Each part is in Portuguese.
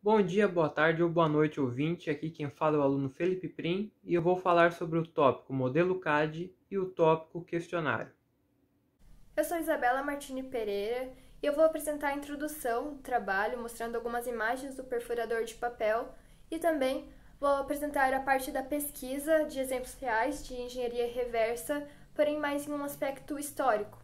Bom dia, boa tarde ou boa noite, ouvinte. Aqui quem fala é o aluno Felipe Prim e eu vou falar sobre o tópico modelo CAD e o tópico questionário. Eu sou Isabela Martini Pereira e eu vou apresentar a introdução do trabalho, mostrando algumas imagens do perfurador de papel e também vou apresentar a parte da pesquisa de exemplos reais de engenharia reversa, porém mais em um aspecto histórico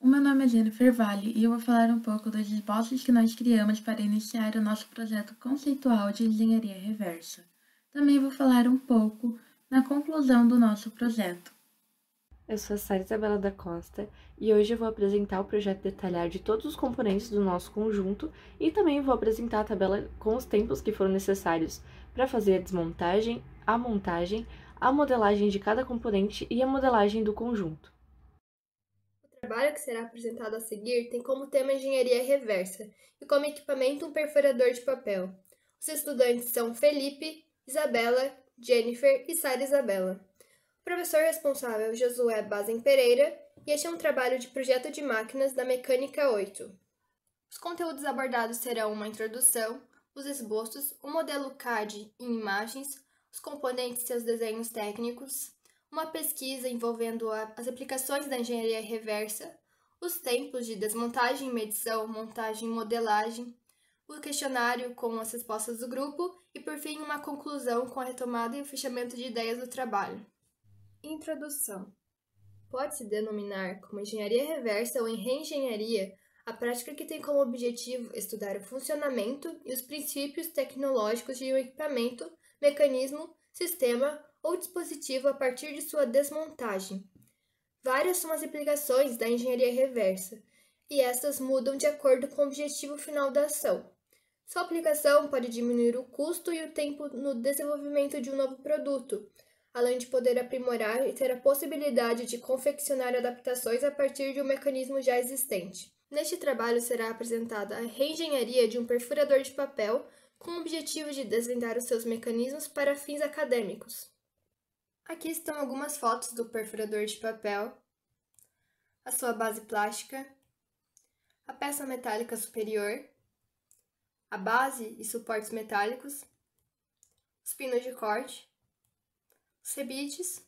o meu nome é Jennifer Vale e eu vou falar um pouco dos esboços que nós criamos para iniciar o nosso projeto conceitual de engenharia reversa. Também vou falar um pouco na conclusão do nosso projeto. Eu sou a Sara Isabela da Costa e hoje eu vou apresentar o projeto detalhado de todos os componentes do nosso conjunto e também vou apresentar a tabela com os tempos que foram necessários para fazer a desmontagem, a montagem, a modelagem de cada componente e a modelagem do conjunto trabalho que será apresentado a seguir tem como tema engenharia reversa e como equipamento um perfurador de papel. Os estudantes são Felipe, Isabela, Jennifer e Sara Isabela. O professor responsável é Josué Bazen Pereira e este é um trabalho de projeto de máquinas da Mecânica 8. Os conteúdos abordados serão uma introdução, os esboços, o modelo CAD em imagens, os componentes e seus desenhos técnicos, uma pesquisa envolvendo as aplicações da engenharia reversa, os tempos de desmontagem, medição, montagem e modelagem, o questionário com as respostas do grupo e, por fim, uma conclusão com a retomada e o fechamento de ideias do trabalho. Introdução: Pode-se denominar como engenharia reversa ou reengenharia a prática que tem como objetivo estudar o funcionamento e os princípios tecnológicos de um equipamento, mecanismo sistema ou dispositivo a partir de sua desmontagem. Várias são as aplicações da engenharia reversa, e estas mudam de acordo com o objetivo final da ação. Sua aplicação pode diminuir o custo e o tempo no desenvolvimento de um novo produto, além de poder aprimorar e ter a possibilidade de confeccionar adaptações a partir de um mecanismo já existente. Neste trabalho será apresentada a reengenharia de um perfurador de papel com o objetivo de desvendar os seus mecanismos para fins acadêmicos. Aqui estão algumas fotos do perfurador de papel, a sua base plástica, a peça metálica superior, a base e suportes metálicos, os pinos de corte, os rebites,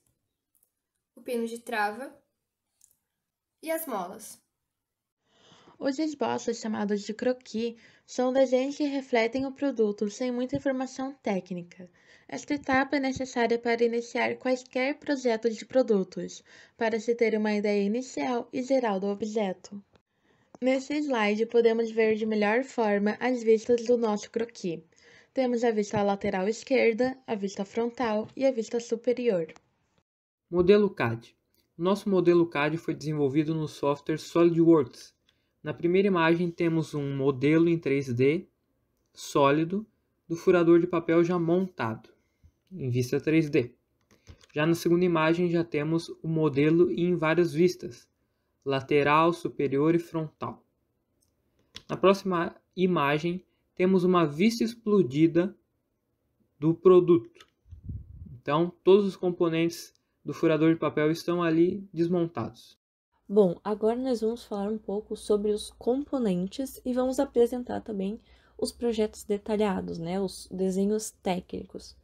o pino de trava e as molas. Os esboços, chamados de croquis, são desenhos que refletem o produto sem muita informação técnica. Esta etapa é necessária para iniciar quaisquer projeto de produtos, para se ter uma ideia inicial e geral do objeto. Nesse slide, podemos ver de melhor forma as vistas do nosso croquis. Temos a vista lateral esquerda, a vista frontal e a vista superior. Modelo CAD Nosso modelo CAD foi desenvolvido no software SolidWorks, na primeira imagem temos um modelo em 3D sólido do furador de papel já montado em vista 3D. Já na segunda imagem já temos o modelo em várias vistas, lateral, superior e frontal. Na próxima imagem temos uma vista explodida do produto. Então, todos os componentes do furador de papel estão ali desmontados. Bom, agora nós vamos falar um pouco sobre os componentes e vamos apresentar também os projetos detalhados, né, os desenhos técnicos.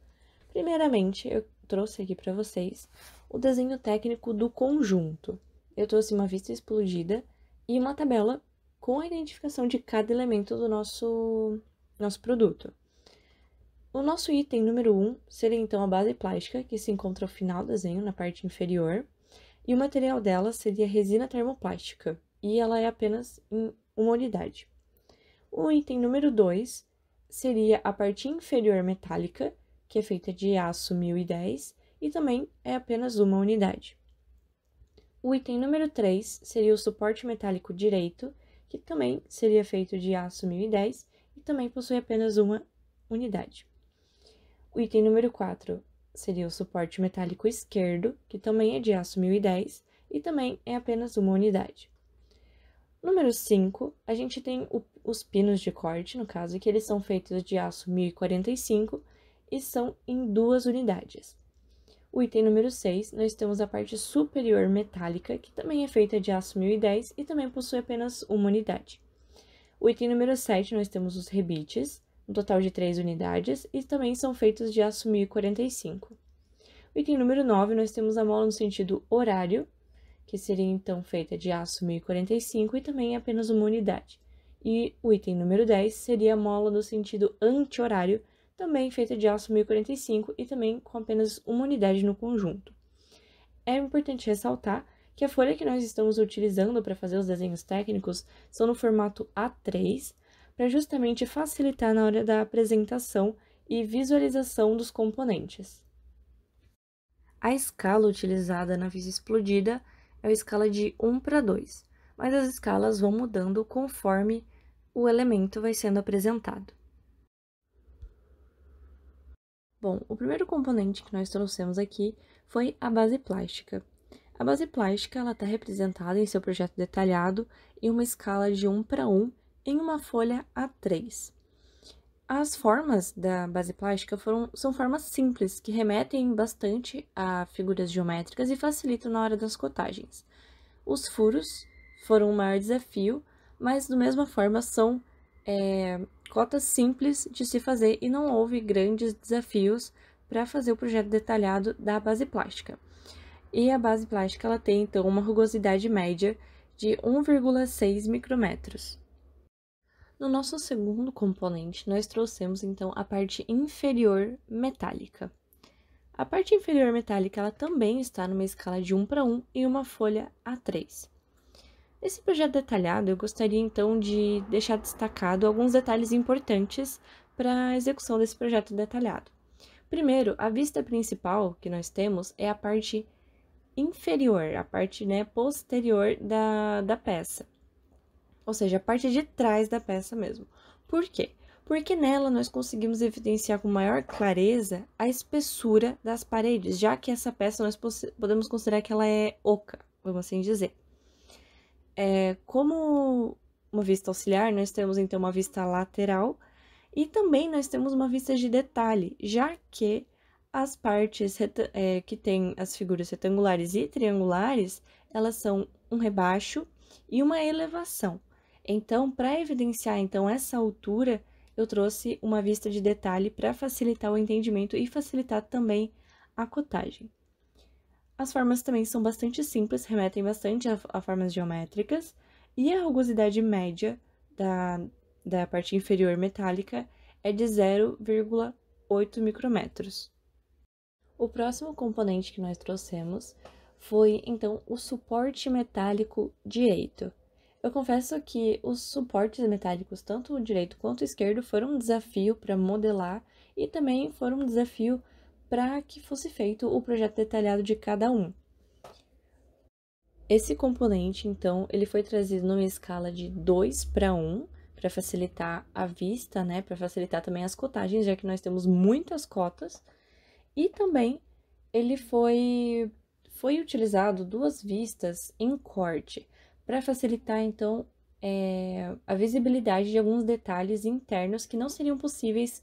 Primeiramente, eu trouxe aqui para vocês o desenho técnico do conjunto. Eu trouxe uma vista explodida e uma tabela com a identificação de cada elemento do nosso, nosso produto. O nosso item número 1 um seria então a base plástica, que se encontra ao final do desenho, na parte inferior e o material dela seria resina termoplástica, e ela é apenas em uma unidade. O item número 2 seria a parte inferior metálica, que é feita de aço 1010 e também é apenas uma unidade. O item número 3 seria o suporte metálico direito, que também seria feito de aço 1010 e também possui apenas uma unidade. O item número 4 seria o suporte metálico esquerdo, que também é de aço 1010 e também é apenas uma unidade. Número 5, a gente tem o, os pinos de corte, no caso, que eles são feitos de aço 1045 e são em duas unidades. O item número 6, nós temos a parte superior metálica, que também é feita de aço 1010 e também possui apenas uma unidade. O item número 7, nós temos os rebites, um total de 3 unidades, e também são feitos de aço 1045. O item número 9, nós temos a mola no sentido horário, que seria então feita de aço 1045 e também apenas uma unidade. E o item número 10 seria a mola no sentido anti-horário, também feita de aço 1045 e também com apenas uma unidade no conjunto. É importante ressaltar que a folha que nós estamos utilizando para fazer os desenhos técnicos são no formato A3, para justamente facilitar na hora da apresentação e visualização dos componentes. A escala utilizada na visa explodida é a escala de 1 para 2, mas as escalas vão mudando conforme o elemento vai sendo apresentado. Bom, o primeiro componente que nós trouxemos aqui foi a base plástica. A base plástica está representada em seu projeto detalhado em uma escala de 1 para 1 em uma folha A3. As formas da base plástica foram, são formas simples, que remetem bastante a figuras geométricas e facilitam na hora das cotagens. Os furos foram o maior desafio, mas, da mesma forma, são é, cotas simples de se fazer e não houve grandes desafios para fazer o projeto detalhado da base plástica. E a base plástica ela tem, então, uma rugosidade média de 1,6 micrômetros. No nosso segundo componente, nós trouxemos então a parte inferior metálica. A parte inferior metálica ela também está numa escala de 1 para 1 e uma folha A3. Nesse projeto detalhado, eu gostaria então de deixar destacado alguns detalhes importantes para a execução desse projeto detalhado. Primeiro, a vista principal que nós temos é a parte inferior, a parte né, posterior da, da peça ou seja, a parte de trás da peça mesmo. Por quê? Porque nela nós conseguimos evidenciar com maior clareza a espessura das paredes, já que essa peça nós podemos considerar que ela é oca, vamos assim dizer. É, como uma vista auxiliar, nós temos então uma vista lateral e também nós temos uma vista de detalhe, já que as partes é, que têm as figuras retangulares e triangulares, elas são um rebaixo e uma elevação. Então, para evidenciar então essa altura, eu trouxe uma vista de detalhe para facilitar o entendimento e facilitar também a cotagem. As formas também são bastante simples, remetem bastante a, a formas geométricas, e a rugosidade média da, da parte inferior metálica é de 0,8 micrômetros. O próximo componente que nós trouxemos foi, então, o suporte metálico direito. Eu confesso que os suportes metálicos, tanto o direito quanto o esquerdo, foram um desafio para modelar e também foram um desafio para que fosse feito o projeto detalhado de cada um. Esse componente, então, ele foi trazido numa escala de 2 para 1, para facilitar a vista, né, para facilitar também as cotagens, já que nós temos muitas cotas. E também ele foi foi utilizado duas vistas em corte para facilitar então é, a visibilidade de alguns detalhes internos que não seriam possíveis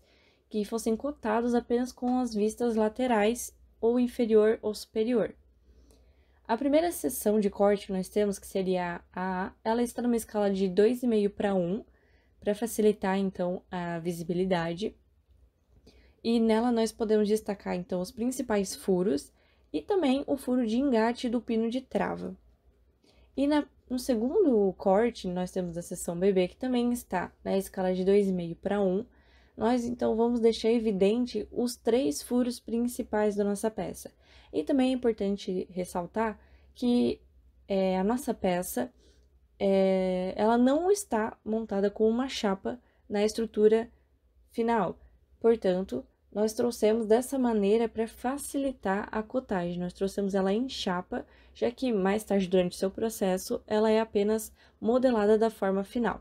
que fossem cotados apenas com as vistas laterais ou inferior ou superior. A primeira seção de corte que nós temos, que seria a A, ela está numa escala de 2,5 para 1, para facilitar então a visibilidade. E nela nós podemos destacar então os principais furos e também o furo de engate do pino de trava. E na no segundo corte, nós temos a seção BB que também está na escala de 2,5 para 1. Nós, então, vamos deixar evidente os três furos principais da nossa peça. E também é importante ressaltar que é, a nossa peça, é, ela não está montada com uma chapa na estrutura final. Portanto, nós trouxemos dessa maneira para facilitar a cotagem. Nós trouxemos ela em chapa, já que mais tarde durante o seu processo ela é apenas modelada da forma final.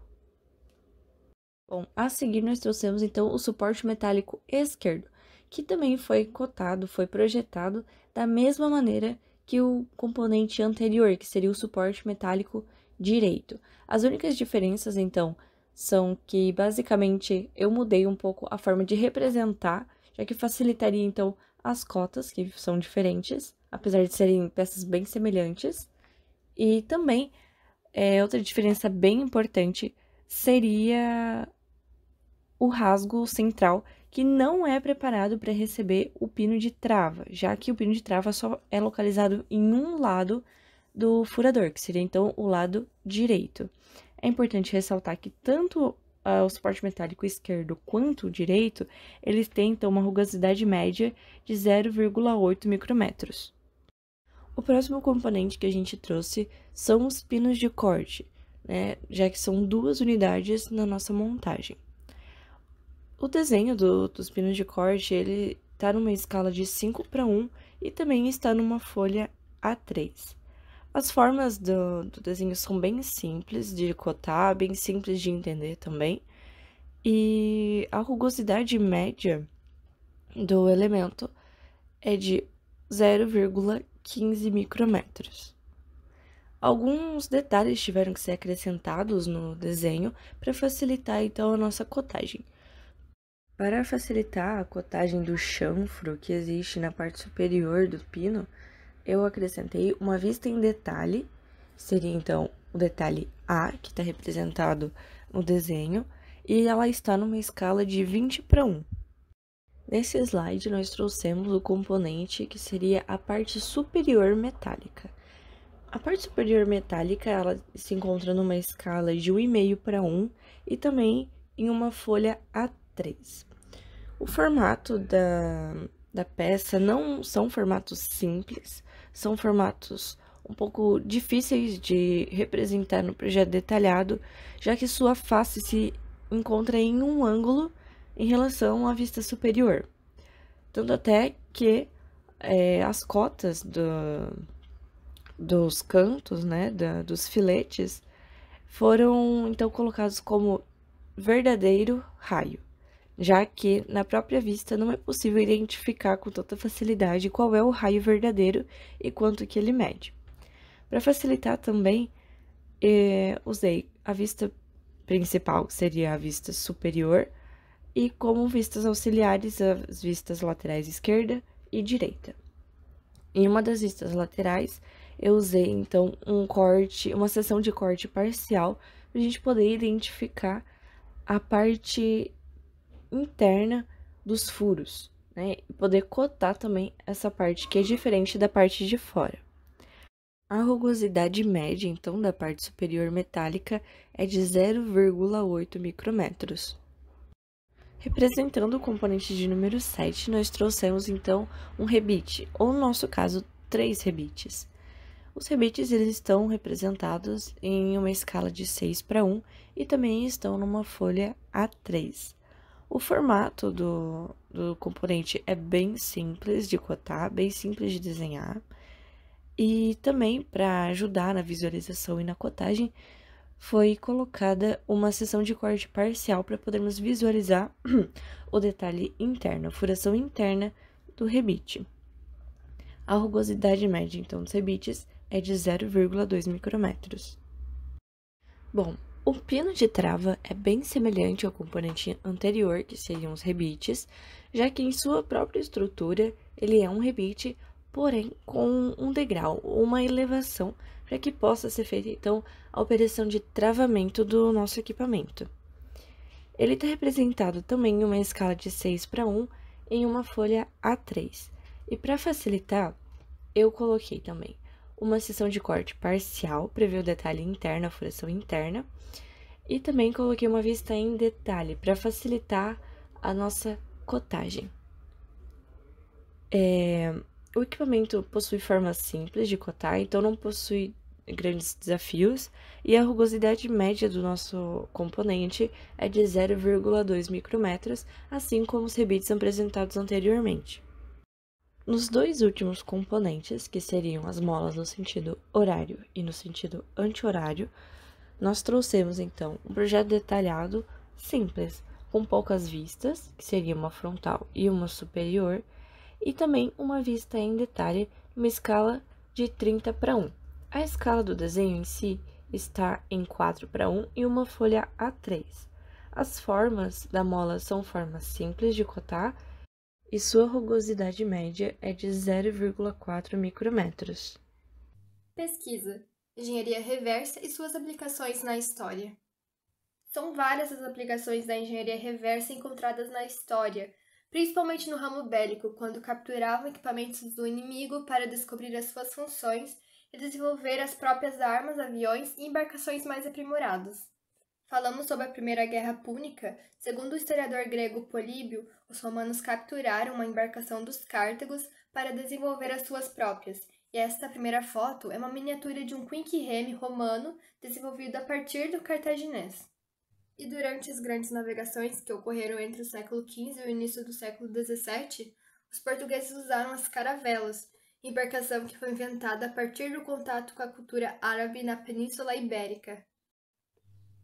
Bom, a seguir nós trouxemos então o suporte metálico esquerdo, que também foi cotado, foi projetado da mesma maneira que o componente anterior, que seria o suporte metálico direito. As únicas diferenças então são que basicamente eu mudei um pouco a forma de representar já que facilitaria então as cotas, que são diferentes, apesar de serem peças bem semelhantes. E também, é, outra diferença bem importante seria o rasgo central, que não é preparado para receber o pino de trava, já que o pino de trava só é localizado em um lado do furador, que seria então o lado direito. É importante ressaltar que tanto uh, o suporte metálico esquerdo quanto o direito, eles têm então uma rugosidade média de 0,8 micrômetros. O próximo componente que a gente trouxe são os pinos de corte, né, já que são duas unidades na nossa montagem. O desenho do, dos pinos de corte ele está numa escala de 5 para 1 e também está numa folha A3. As formas do, do desenho são bem simples de cotar, bem simples de entender também. E a rugosidade média do elemento é de 0,15 micrômetros. Alguns detalhes tiveram que ser acrescentados no desenho para facilitar então a nossa cotagem. Para facilitar a cotagem do chanfro que existe na parte superior do pino, eu acrescentei uma vista em detalhe, seria então o detalhe A, que está representado no desenho, e ela está numa escala de 20 para 1. Nesse slide, nós trouxemos o componente que seria a parte superior metálica. A parte superior metálica ela se encontra numa escala de 1,5 para 1 e também em uma folha A3. O formato da, da peça não são formatos simples, são formatos um pouco difíceis de representar no projeto detalhado, já que sua face se encontra em um ângulo em relação à vista superior. Tanto até que é, as cotas do, dos cantos, né, da, dos filetes, foram então colocados como verdadeiro raio já que, na própria vista, não é possível identificar com tanta facilidade qual é o raio verdadeiro e quanto que ele mede. Para facilitar também, eh, usei a vista principal, que seria a vista superior, e como vistas auxiliares, as vistas laterais esquerda e direita. Em uma das vistas laterais, eu usei então um corte, uma seção de corte parcial, para a gente poder identificar a parte interna dos furos, né? E poder cotar também essa parte que é diferente da parte de fora. A rugosidade média, então, da parte superior metálica é de 0,8 micrômetros. Representando o componente de número 7, nós trouxemos então um rebite, ou no nosso caso, três rebites. Os rebites eles estão representados em uma escala de 6 para 1 e também estão numa folha A3. O formato do, do componente é bem simples de cotar, bem simples de desenhar. E também para ajudar na visualização e na cotagem, foi colocada uma seção de corte parcial para podermos visualizar o detalhe interno, a furação interna do rebite. A rugosidade média, então, dos rebites é de 0,2 micrômetros. Bom, o pino de trava é bem semelhante ao componente anterior, que seriam os rebites, já que em sua própria estrutura ele é um rebite, porém com um degrau uma elevação para que possa ser feita então a operação de travamento do nosso equipamento. Ele está representado também em uma escala de 6 para 1 em uma folha A3. E para facilitar, eu coloquei também uma seção de corte parcial, prevê o detalhe interno, a furação interna, e também coloquei uma vista em detalhe para facilitar a nossa cotagem. É, o equipamento possui forma simples de cotar, então não possui grandes desafios, e a rugosidade média do nosso componente é de 0,2 micrômetros, assim como os rebites apresentados anteriormente. Nos dois últimos componentes, que seriam as molas no sentido horário e no sentido anti-horário, nós trouxemos então um projeto detalhado simples, com poucas vistas, que seria uma frontal e uma superior, e também uma vista em detalhe, uma escala de 30 para 1. A escala do desenho em si está em 4 para 1 e uma folha A3. As formas da mola são formas simples de cotar e sua rugosidade média é de 0,4 micrometros. Pesquisa: Engenharia reversa e suas aplicações na história. São várias as aplicações da engenharia reversa encontradas na história, principalmente no ramo bélico, quando capturavam equipamentos do inimigo para descobrir as suas funções e desenvolver as próprias armas, aviões e embarcações mais aprimorados. Falamos sobre a Primeira Guerra Púnica. Segundo o historiador grego Políbio, os romanos capturaram uma embarcação dos Cartagos para desenvolver as suas próprias. E esta primeira foto é uma miniatura de um quinquirreme romano desenvolvido a partir do cartaginês. E durante as grandes navegações que ocorreram entre o século XV e o início do século XVII, os portugueses usaram as caravelas, embarcação que foi inventada a partir do contato com a cultura árabe na Península Ibérica.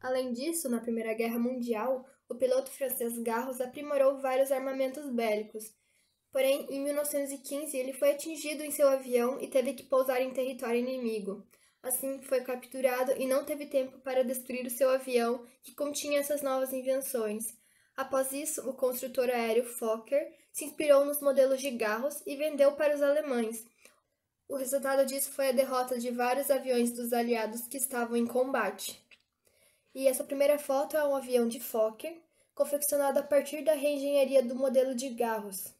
Além disso, na Primeira Guerra Mundial, o piloto francês Garros aprimorou vários armamentos bélicos. Porém, em 1915, ele foi atingido em seu avião e teve que pousar em território inimigo. Assim, foi capturado e não teve tempo para destruir o seu avião, que continha essas novas invenções. Após isso, o construtor aéreo Fokker se inspirou nos modelos de Garros e vendeu para os alemães. O resultado disso foi a derrota de vários aviões dos aliados que estavam em combate. E essa primeira foto é um avião de Fokker, confeccionado a partir da reengenharia do modelo de Garros.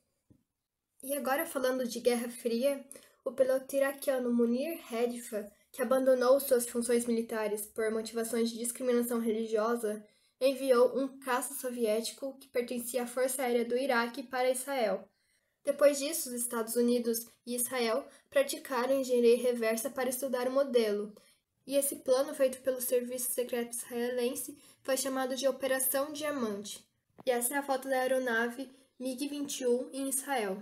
E agora falando de Guerra Fria, o piloto iraquiano Munir Hedfa, que abandonou suas funções militares por motivações de discriminação religiosa, enviou um caça soviético que pertencia à Força Aérea do Iraque para Israel. Depois disso, os Estados Unidos e Israel praticaram engenharia reversa para estudar o modelo, e esse plano feito pelo Serviço Secreto Israelense foi chamado de Operação Diamante. E essa é a foto da aeronave MiG-21 em Israel.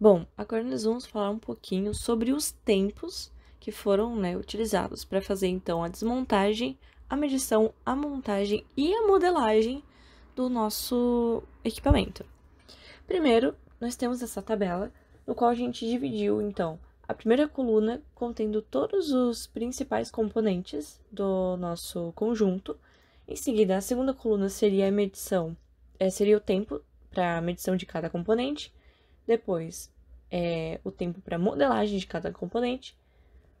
Bom, agora nós vamos falar um pouquinho sobre os tempos que foram né, utilizados para fazer então a desmontagem, a medição, a montagem e a modelagem do nosso equipamento. Primeiro, nós temos essa tabela no qual a gente dividiu então a primeira coluna contendo todos os principais componentes do nosso conjunto. Em seguida, a segunda coluna seria a medição, é, seria o tempo para a medição de cada componente. Depois, é, o tempo para modelagem de cada componente.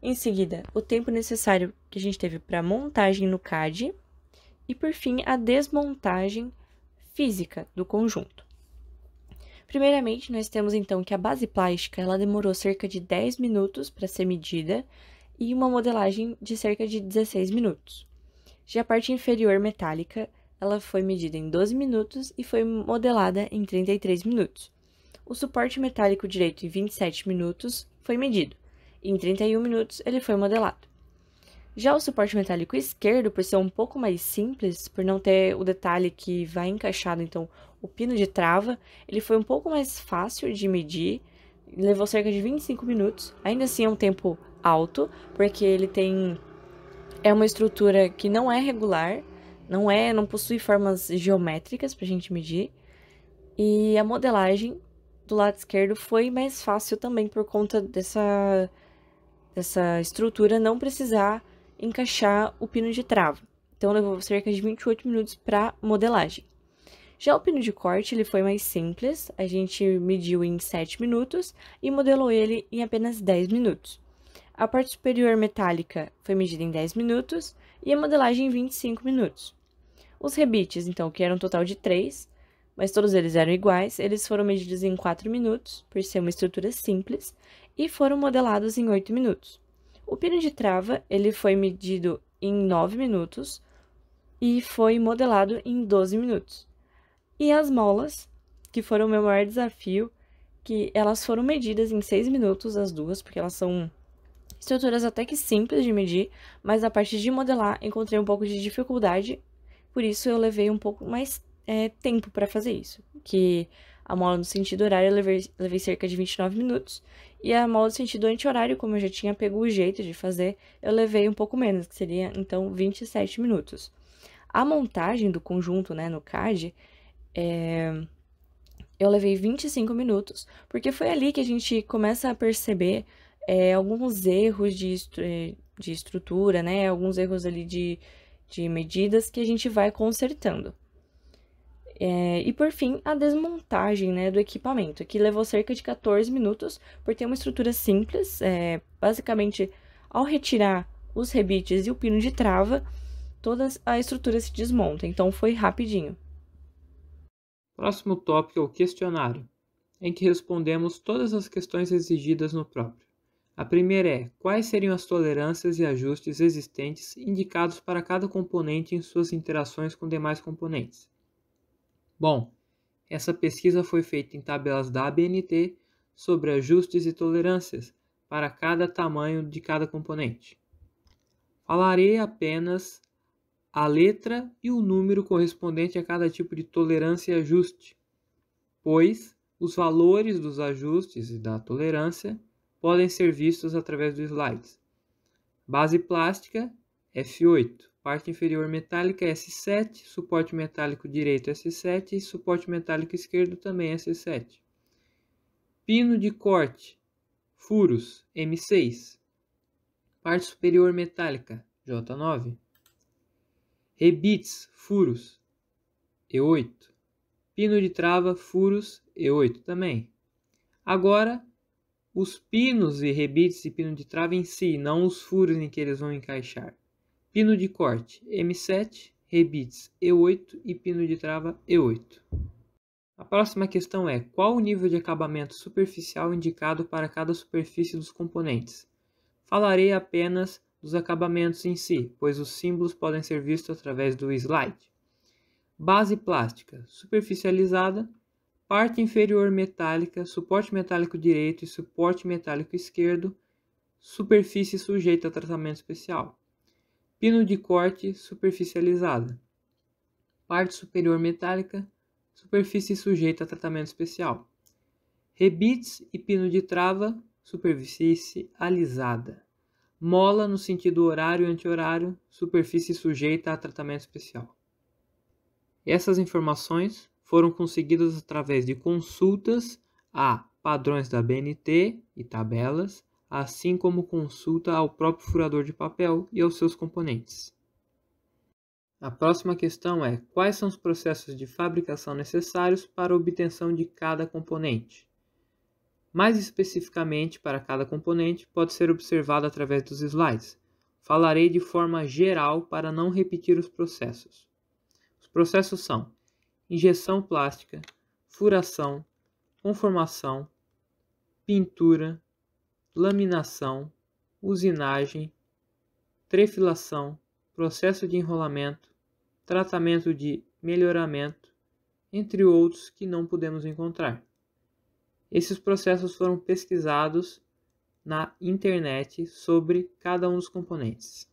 Em seguida, o tempo necessário que a gente teve para montagem no CAD. E por fim, a desmontagem física do conjunto. Primeiramente, nós temos então que a base plástica ela demorou cerca de 10 minutos para ser medida e uma modelagem de cerca de 16 minutos. Já a parte inferior metálica, ela foi medida em 12 minutos e foi modelada em 33 minutos. O suporte metálico direito em 27 minutos foi medido, e em 31 minutos ele foi modelado. Já o suporte metálico esquerdo, por ser um pouco mais simples, por não ter o detalhe que vai encaixado, então, o pino de trava, ele foi um pouco mais fácil de medir, levou cerca de 25 minutos, ainda assim é um tempo alto, porque ele tem... é uma estrutura que não é regular, não é, não possui formas geométricas para a gente medir, e a modelagem do lado esquerdo foi mais fácil também por conta dessa, dessa estrutura não precisar encaixar o pino de trava. Então levou cerca de 28 minutos para modelagem. Já o pino de corte ele foi mais simples, a gente mediu em 7 minutos e modelou ele em apenas 10 minutos. A parte superior metálica foi medida em 10 minutos e a modelagem em 25 minutos. Os rebites, então, que eram um total de 3, mas todos eles eram iguais, eles foram medidos em 4 minutos, por ser uma estrutura simples, e foram modelados em 8 minutos. O pino de trava, ele foi medido em 9 minutos e foi modelado em 12 minutos. E as molas, que foram o meu maior desafio, que elas foram medidas em 6 minutos as duas, porque elas são estruturas até que simples de medir, mas a parte de modelar encontrei um pouco de dificuldade, por isso eu levei um pouco mais é, tempo para fazer isso, que a mola no sentido horário eu levei, levei cerca de 29 minutos. E a mola no sentido anti-horário, como eu já tinha pego o jeito de fazer, eu levei um pouco menos, que seria então 27 minutos. A montagem do conjunto, né, no CAD, é... eu levei 25 minutos, porque foi ali que a gente começa a perceber é, alguns erros de, estru de estrutura, né, alguns erros ali de, de medidas que a gente vai consertando. É, e por fim, a desmontagem né, do equipamento, que levou cerca de 14 minutos, por ter uma estrutura simples. É, basicamente, ao retirar os rebites e o pino de trava, toda a estrutura se desmonta, então foi rapidinho. Próximo tópico é o questionário, em que respondemos todas as questões exigidas no próprio. A primeira é: quais seriam as tolerâncias e ajustes existentes indicados para cada componente em suas interações com demais componentes? Bom, essa pesquisa foi feita em tabelas da ABNT sobre ajustes e tolerâncias para cada tamanho de cada componente. Falarei apenas a letra e o número correspondente a cada tipo de tolerância e ajuste, pois os valores dos ajustes e da tolerância podem ser vistos através dos slides. Base plástica F8 parte inferior metálica é S7, suporte metálico direito é S7 e suporte metálico esquerdo também é S7. Pino de corte, furos M6, parte superior metálica J9, rebites, furos E8, pino de trava, furos E8 também. Agora, os pinos e rebites e pino de trava em si, não os furos em que eles vão encaixar. Pino de corte M7, rebites E8 e pino de trava E8. A próxima questão é qual o nível de acabamento superficial indicado para cada superfície dos componentes. Falarei apenas dos acabamentos em si, pois os símbolos podem ser vistos através do slide. Base plástica superficializada, parte inferior metálica, suporte metálico direito e suporte metálico esquerdo, superfície sujeita a tratamento especial. Pino de corte superficializada. Parte superior metálica, superfície sujeita a tratamento especial. Rebites e pino de trava, superfície alisada. Mola no sentido horário e anti-horário, superfície sujeita a tratamento especial. Essas informações foram conseguidas através de consultas a padrões da BNT e tabelas, assim como consulta ao próprio furador de papel e aos seus componentes. A próxima questão é: quais são os processos de fabricação necessários para a obtenção de cada componente? Mais especificamente para cada componente, pode ser observado através dos slides. Falarei de forma geral para não repetir os processos. Os processos são: injeção plástica, furação, conformação, pintura, laminação, usinagem, trefilação, processo de enrolamento, tratamento de melhoramento, entre outros que não podemos encontrar. Esses processos foram pesquisados na internet sobre cada um dos componentes.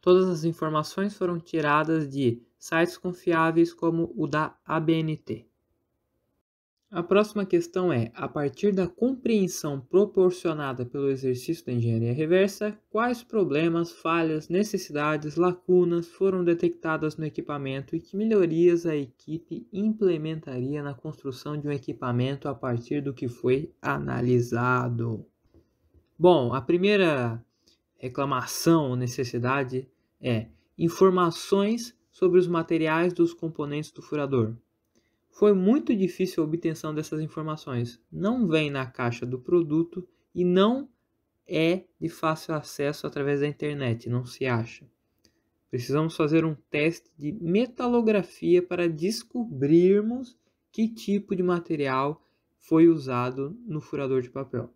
Todas as informações foram tiradas de sites confiáveis como o da ABNT. A próxima questão é: a partir da compreensão proporcionada pelo exercício da engenharia reversa, quais problemas, falhas, necessidades, lacunas foram detectadas no equipamento e que melhorias a equipe implementaria na construção de um equipamento a partir do que foi analisado? Bom, a primeira reclamação ou necessidade é informações sobre os materiais dos componentes do furador. Foi muito difícil a obtenção dessas informações. Não vem na caixa do produto e não é de fácil acesso através da internet, não se acha. Precisamos fazer um teste de metalografia para descobrirmos que tipo de material foi usado no furador de papel.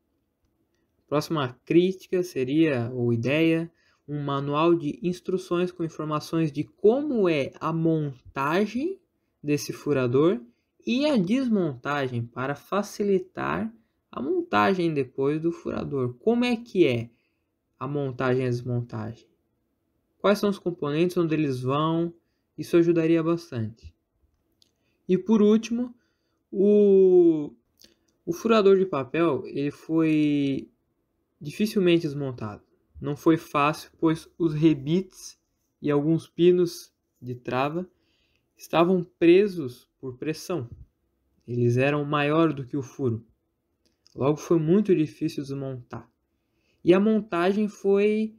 Próxima crítica seria, ou ideia, um manual de instruções com informações de como é a montagem desse furador e a desmontagem para facilitar a montagem depois do furador. Como é que é a montagem e a desmontagem? Quais são os componentes onde eles vão? Isso ajudaria bastante. E por último, o, o furador de papel ele foi dificilmente desmontado. Não foi fácil, pois os rebites e alguns pinos de trava estavam presos por pressão. Eles eram maior do que o furo. Logo foi muito difícil desmontar. E a montagem foi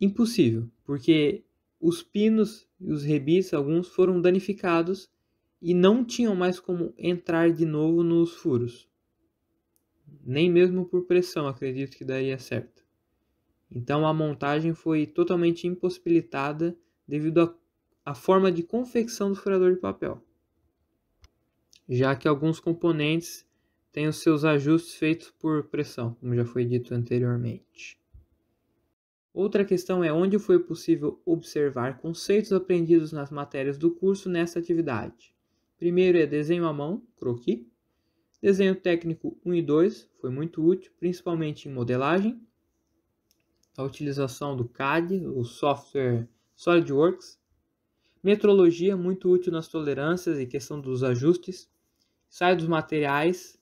impossível, porque os pinos e os rebites, alguns foram danificados e não tinham mais como entrar de novo nos furos. Nem mesmo por pressão, acredito que daria certo. Então a montagem foi totalmente impossibilitada devido à a forma de confecção do furador de papel, já que alguns componentes têm os seus ajustes feitos por pressão, como já foi dito anteriormente. Outra questão é onde foi possível observar conceitos aprendidos nas matérias do curso nessa atividade. Primeiro é desenho à mão, croquis. Desenho técnico 1 e 2 foi muito útil, principalmente em modelagem. A utilização do CAD, o software SolidWorks, Metrologia é muito útil nas tolerâncias e questão dos ajustes. Sai dos materiais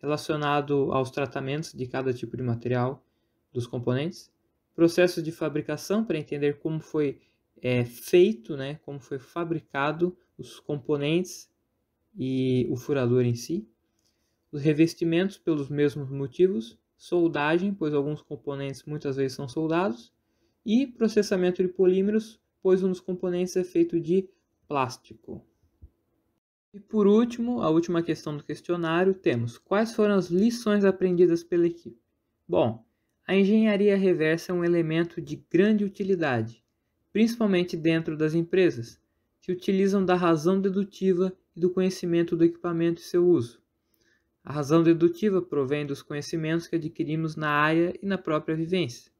relacionado aos tratamentos de cada tipo de material dos componentes. Processo de fabricação para entender como foi é, feito, né, como foi fabricado os componentes e o furador em si. Os revestimentos pelos mesmos motivos. Soldagem, pois alguns componentes muitas vezes são soldados. E processamento de polímeros pois um dos componentes é feito de plástico. E por último, a última questão do questionário, temos quais foram as lições aprendidas pela equipe? Bom, a engenharia reversa é um elemento de grande utilidade, principalmente dentro das empresas, que utilizam da razão dedutiva e do conhecimento do equipamento e seu uso. A razão dedutiva provém dos conhecimentos que adquirimos na área e na própria vivência.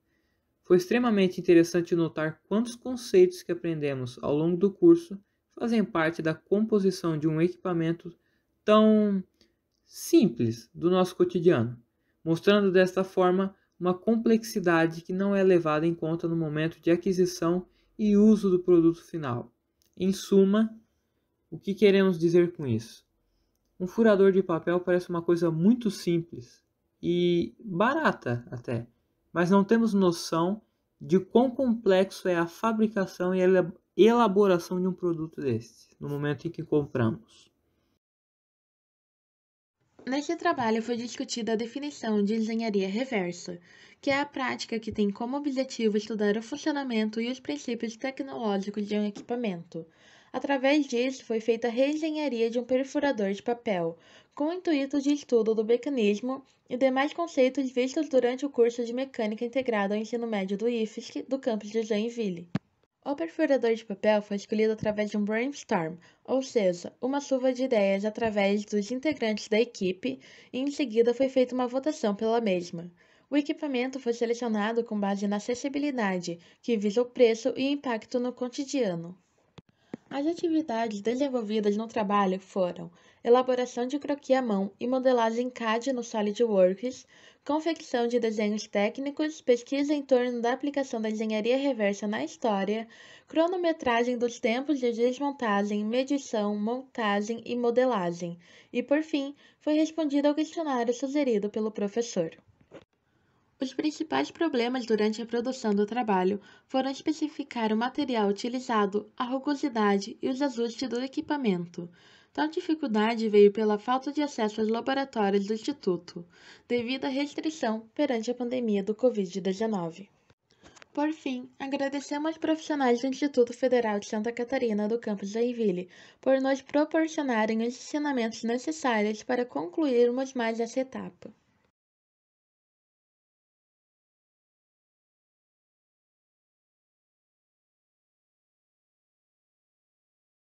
Foi extremamente interessante notar quantos conceitos que aprendemos ao longo do curso fazem parte da composição de um equipamento tão simples do nosso cotidiano, mostrando desta forma uma complexidade que não é levada em conta no momento de aquisição e uso do produto final. Em suma, o que queremos dizer com isso? Um furador de papel parece uma coisa muito simples e barata até mas não temos noção de quão complexo é a fabricação e a elaboração de um produto desse, no momento em que compramos. Neste trabalho foi discutida a definição de engenharia reversa, que é a prática que tem como objetivo estudar o funcionamento e os princípios tecnológicos de um equipamento, Através disso, foi feita a reengenharia de um perfurador de papel, com o intuito de estudo do mecanismo e demais conceitos vistos durante o curso de Mecânica Integrada ao Ensino Médio do IFSC do campus de Joinville. O perfurador de papel foi escolhido através de um brainstorm, ou seja, uma chuva de ideias através dos integrantes da equipe, e em seguida foi feita uma votação pela mesma. O equipamento foi selecionado com base na acessibilidade, que visa o preço e impacto no cotidiano. As atividades desenvolvidas no trabalho foram elaboração de croquis à mão e modelagem CAD no SolidWorks, confecção de desenhos técnicos, pesquisa em torno da aplicação da engenharia reversa na história, cronometragem dos tempos de desmontagem, medição, montagem e modelagem. E, por fim, foi respondido ao questionário sugerido pelo professor. Os principais problemas durante a produção do trabalho foram especificar o material utilizado, a rugosidade e os ajustes do equipamento. Tal dificuldade veio pela falta de acesso aos laboratórios do Instituto, devido à restrição perante a pandemia do Covid-19. Por fim, agradecemos aos profissionais do Instituto Federal de Santa Catarina do campus Joinville por nos proporcionarem os ensinamentos necessários para concluirmos mais essa etapa.